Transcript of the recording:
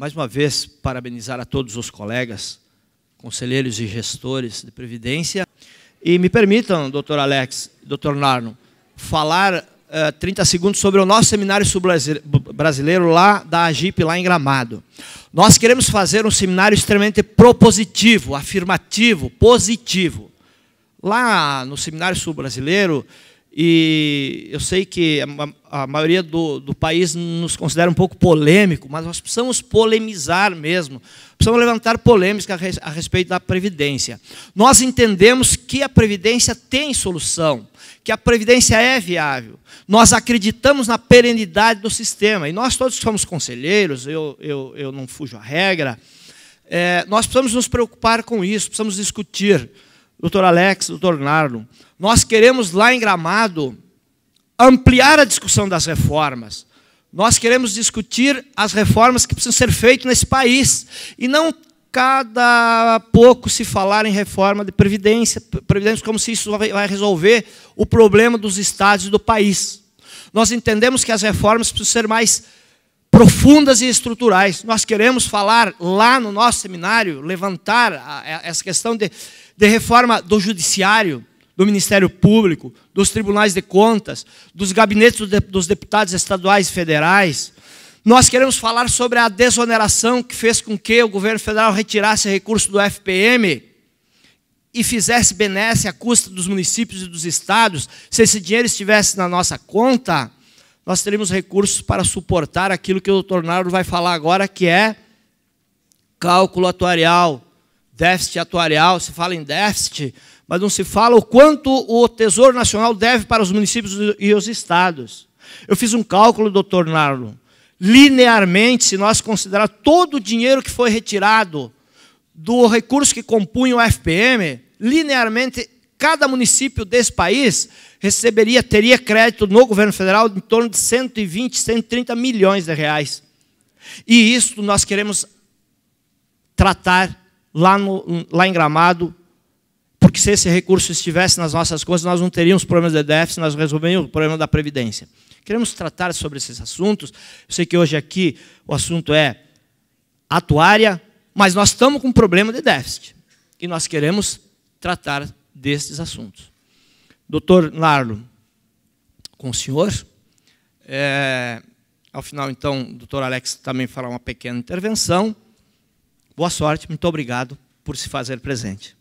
mais uma vez parabenizar a todos os colegas, conselheiros e gestores de Previdência. E me permitam, doutor Alex, doutor Narno, falar uh, eh, 30 segundos sobre o nosso seminário brasileiro lá da AGIP, lá em Gramado. Nós queremos fazer um seminário extremamente propositivo, afirmativo, positivo. Lá no seminário sul-brasileiro, e eu sei que a, maioria do, do, país nos considera um pouco polêmico, mas nós precisamos polemizar mesmo, precisamos levantar polêmica a, respeito da Previdência. Nós entendemos que a Previdência tem solução, que a Previdência é viável. Nós acreditamos na perenidade do sistema, e nós todos somos conselheiros, eu, eu, eu não fujo à regra, é, nós precisamos nos preocupar com isso, precisamos discutir doutor Alex, doutor Narno, nós queremos lá em Gramado ampliar a discussão das reformas. Nós queremos discutir as reformas que precisam ser feitas nesse país. E não cada pouco se falar em reforma de previdência, previdência como se isso vai resolver o problema dos estados do país. Nós entendemos que as reformas precisam ser mais profundas e estruturais. Nós queremos falar lá no nosso seminário, levantar a, a, essa questão de, de reforma do judiciário, do Ministério Público, dos tribunais de contas, dos gabinetes dos deputados estaduais e federais. Nós queremos falar sobre a desoneração que fez com que o governo federal retirasse recurso do FPM e fizesse benesse à custa dos municípios e dos estados, se esse dinheiro estivesse na nossa conta nós teremos recursos para suportar aquilo que o Tornado vai falar agora, que é cálculo atuarial, déficit atuarial, se fala em déficit, mas não se fala o quanto o Tesouro Nacional deve para os municípios e os estados. Eu fiz um cálculo, doutor Narlo, linearmente, se nós considerar todo o dinheiro que foi retirado do recurso que compunha o FPM, linearmente cada município desse país receberia, teria crédito no governo federal em torno de 120, 130 milhões de reais. E isso nós queremos tratar lá, no, lá em Gramado, porque se esse recurso estivesse nas nossas coisas, nós não teríamos problemas de déficit, nós resolveríamos o problema da Previdência. Queremos tratar sobre esses assuntos. Eu sei que hoje aqui o assunto é atuária, mas nós estamos com um problema de déficit. E nós queremos tratar destes assuntos. Doutor Larlo, com o senhor. É, ao final, então, o doutor Alex também fará uma pequena intervenção. Boa sorte, muito obrigado por se fazer presente.